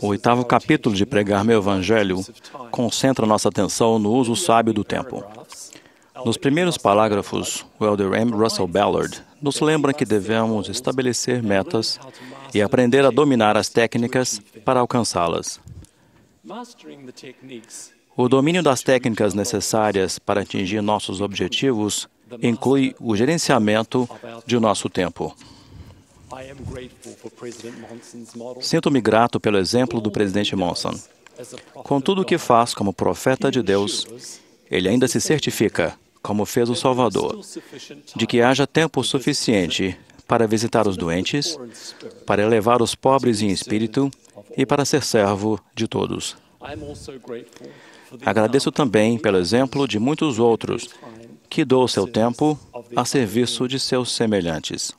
O oitavo capítulo de Pregar Meu Evangelho concentra nossa atenção no uso sábio do tempo. Nos primeiros parágrafos, o Elder M. Russell Ballard nos lembra que devemos estabelecer metas e aprender a dominar as técnicas para alcançá-las. O domínio das técnicas necessárias para atingir nossos objetivos inclui o gerenciamento de nosso tempo. Sinto-me grato pelo exemplo do presidente Monson. Com tudo o que faz como profeta de Deus, ele ainda se certifica, como fez o Salvador, de que haja tempo suficiente para visitar os doentes, para elevar os pobres em espírito e para ser servo de todos. Agradeço também pelo exemplo de muitos outros que dou seu tempo a serviço de seus semelhantes.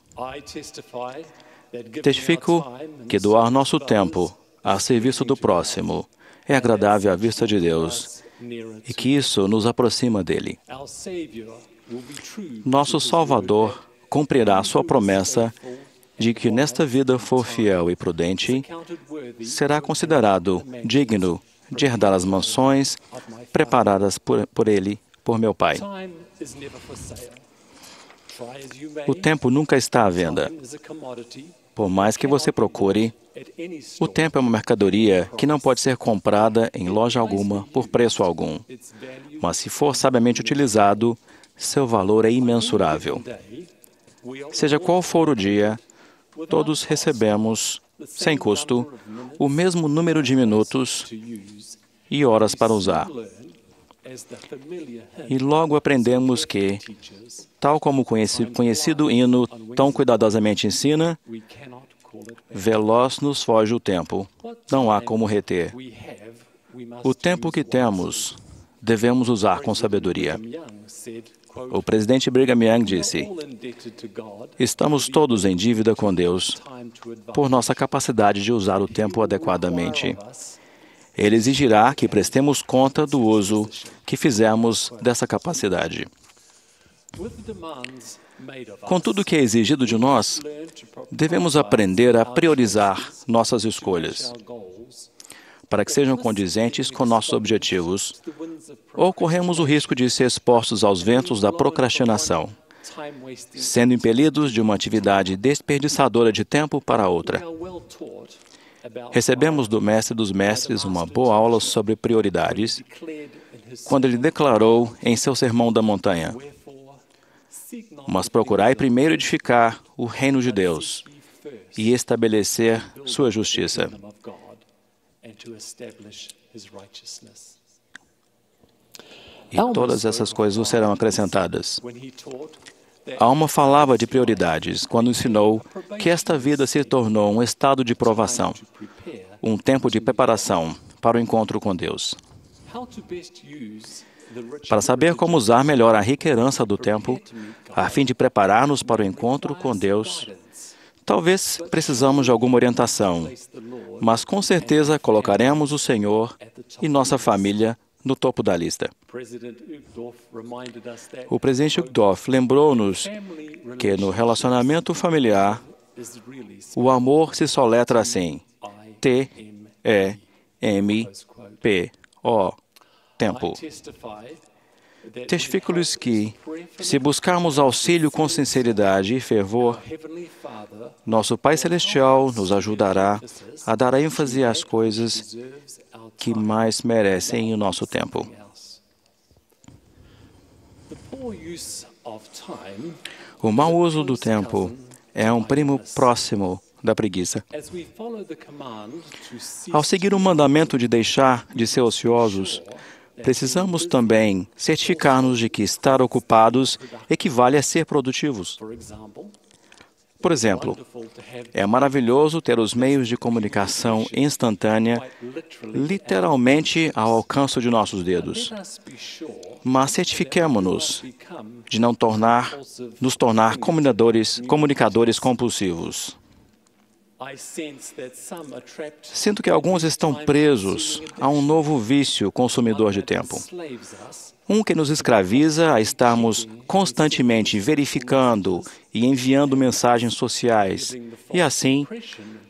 Testifico que doar nosso tempo a serviço do próximo é agradável à vista de Deus e que isso nos aproxima dele. Nosso Salvador cumprirá sua promessa de que nesta vida for fiel e prudente, será considerado digno de herdar as mansões preparadas por, por ele, por meu Pai. O tempo nunca está à venda. Por mais que você procure, o tempo é uma mercadoria que não pode ser comprada em loja alguma por preço algum. Mas se for sabiamente utilizado, seu valor é imensurável. Seja qual for o dia, todos recebemos, sem custo, o mesmo número de minutos e horas para usar. E logo aprendemos que, tal como o conhecido hino tão cuidadosamente ensina, veloz nos foge o tempo, não há como reter. O tempo que temos, devemos usar com sabedoria. O presidente Brigham Young disse: Estamos todos em dívida com Deus por nossa capacidade de usar o tempo adequadamente. Ele exigirá que prestemos conta do uso que fizemos dessa capacidade. Com tudo o que é exigido de nós, devemos aprender a priorizar nossas escolhas para que sejam condizentes com nossos objetivos, ou corremos o risco de ser expostos aos ventos da procrastinação, sendo impelidos de uma atividade desperdiçadora de tempo para outra. Recebemos do Mestre dos Mestres uma boa aula sobre prioridades quando ele declarou em seu Sermão da Montanha: Mas procurai primeiro edificar o reino de Deus e estabelecer sua justiça. E todas essas coisas serão acrescentadas. A alma falava de prioridades quando ensinou que esta vida se tornou um estado de provação, um tempo de preparação para o encontro com Deus. Para saber como usar melhor a rica herança do tempo, a fim de preparar-nos para o encontro com Deus, talvez precisamos de alguma orientação, mas com certeza colocaremos o Senhor e nossa família no topo da lista. O presidente Uckdorf lembrou-nos que no relacionamento familiar, o amor se soletra assim: T-E-M-P-O. Tempo. Testifico-lhes que, se buscarmos auxílio com sinceridade e fervor, nosso Pai Celestial nos ajudará a dar ênfase às coisas que mais merecem o nosso tempo. O mau uso do tempo é um primo próximo da preguiça. Ao seguir o mandamento de deixar de ser ociosos, precisamos também certificar-nos de que estar ocupados equivale a ser produtivos. Por exemplo, é maravilhoso ter os meios de comunicação instantânea literalmente ao alcance de nossos dedos. Mas certifiquemo-nos de não tornar, nos tornar comunicadores, comunicadores compulsivos. Sinto que alguns estão presos a um novo vício consumidor de tempo. Um que nos escraviza a estarmos constantemente verificando e enviando mensagens sociais e, assim,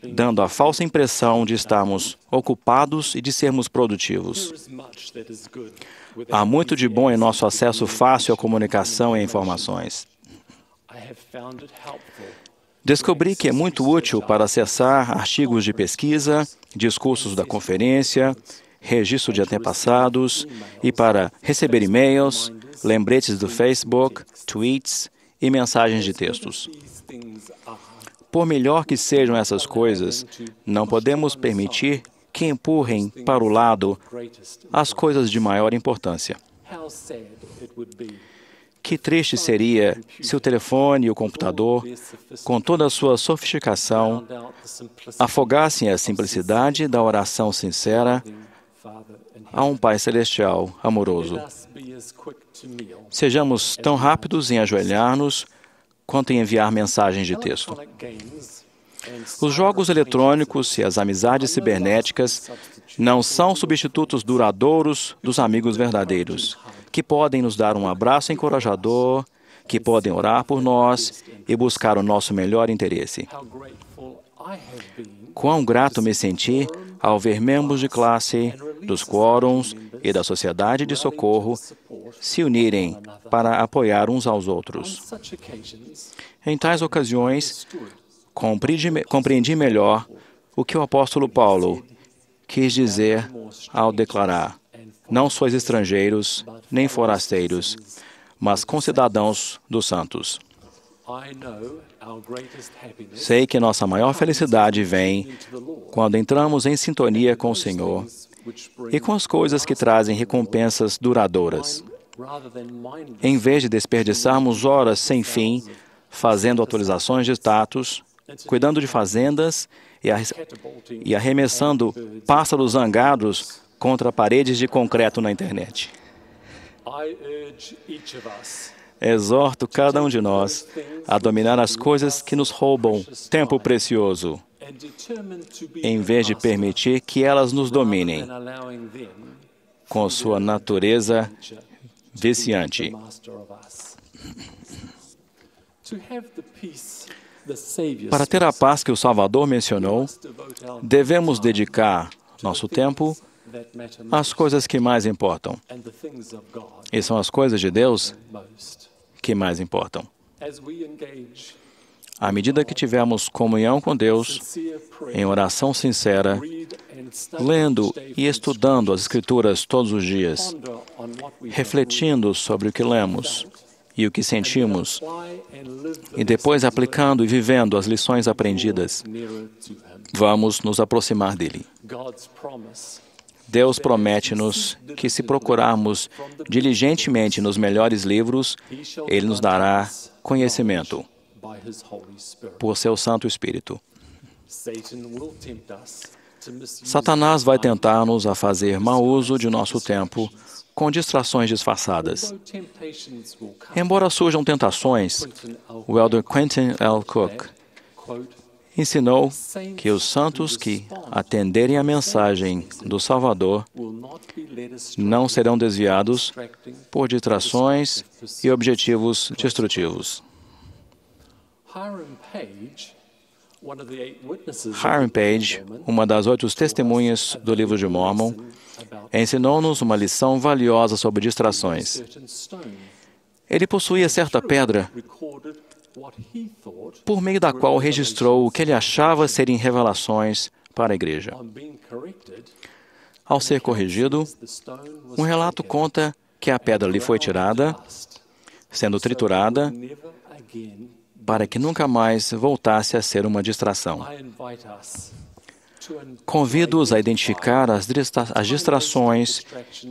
dando a falsa impressão de estarmos ocupados e de sermos produtivos. Há muito de bom em nosso acesso fácil à comunicação e informações. Descobri que é muito útil para acessar artigos de pesquisa, discursos da conferência, registro de antepassados e para receber e-mails, lembretes do Facebook, tweets e mensagens de textos. Por melhor que sejam essas coisas, não podemos permitir que empurrem para o lado as coisas de maior importância. Que triste seria se o telefone e o computador, com toda a sua sofisticação, afogassem a simplicidade da oração sincera a um Pai Celestial amoroso. Sejamos tão rápidos em ajoelhar-nos quanto em enviar mensagens de texto. Os jogos eletrônicos e as amizades cibernéticas não são substitutos duradouros dos amigos verdadeiros que podem nos dar um abraço encorajador, que podem orar por nós e buscar o nosso melhor interesse. Quão grato me senti ao ver membros de classe, dos quórums e da sociedade de socorro se unirem para apoiar uns aos outros. Em tais ocasiões, compreendi melhor o que o apóstolo Paulo quis dizer ao declarar: não sois estrangeiros, nem forasteiros, mas concidadãos dos santos. Sei que nossa maior felicidade vem quando entramos em sintonia com o Senhor e com as coisas que trazem recompensas duradouras. Em vez de desperdiçarmos horas sem fim fazendo atualizações de status, cuidando de fazendas e arremessando pássaros zangados contra paredes de concreto na internet. Exorto cada um de nós a dominar as coisas que nos roubam tempo precioso, em vez de permitir que elas nos dominem com sua natureza viciante. Para ter a paz que o Salvador mencionou, devemos dedicar nosso tempo as coisas que mais importam. E são as coisas de Deus que mais importam. À medida que tivermos comunhão com Deus, em oração sincera, lendo e estudando as Escrituras todos os dias, refletindo sobre o que lemos e o que sentimos, e depois aplicando e vivendo as lições aprendidas, vamos nos aproximar dele. Deus promete-nos que, se procurarmos diligentemente nos melhores livros, Ele nos dará conhecimento por seu Santo Espírito. Satanás vai tentar-nos a fazer mau uso de nosso tempo com distrações disfarçadas. Embora surjam tentações, o elder Quentin L. Cook ensinou que os santos que atenderem à mensagem do Salvador não serão desviados por distrações e objetivos destrutivos. Hiram Page, uma das oito testemunhas do livro de Mormon, ensinou-nos uma lição valiosa sobre distrações. Ele possuía certa pedra por meio da qual registrou o que ele achava serem revelações para a igreja. Ao ser corrigido, um relato conta que a pedra lhe foi tirada, sendo triturada, para que nunca mais voltasse a ser uma distração. Convido-os a identificar as, distra as distrações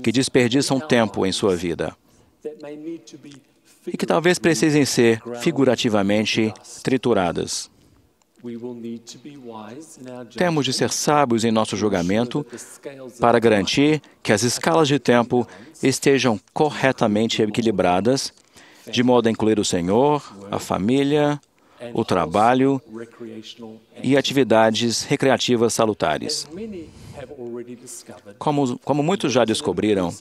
que desperdiçam tempo em sua vida e que talvez precisem ser figurativamente trituradas. Temos de ser sábios em nosso julgamento para garantir que as escalas de tempo estejam corretamente equilibradas, de modo a incluir o Senhor, a família, o trabalho e atividades recreativas salutares. Como, como muitos já descobriram,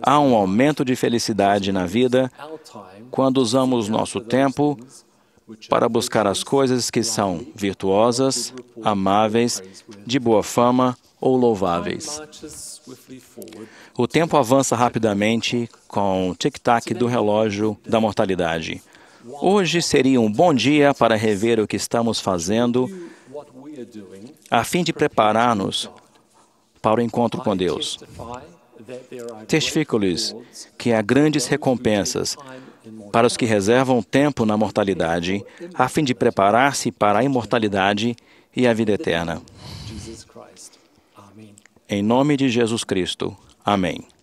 há um aumento de felicidade na vida quando usamos nosso tempo para buscar as coisas que são virtuosas, amáveis, de boa fama ou louváveis. O tempo avança rapidamente com o tic-tac do relógio da mortalidade. Hoje seria um bom dia para rever o que estamos fazendo, a fim de preparar-nos para o encontro com Deus. Testifico-lhes que há grandes recompensas para os que reservam tempo na mortalidade, a fim de preparar-se para a imortalidade e a vida eterna. Em nome de Jesus Cristo. Amém.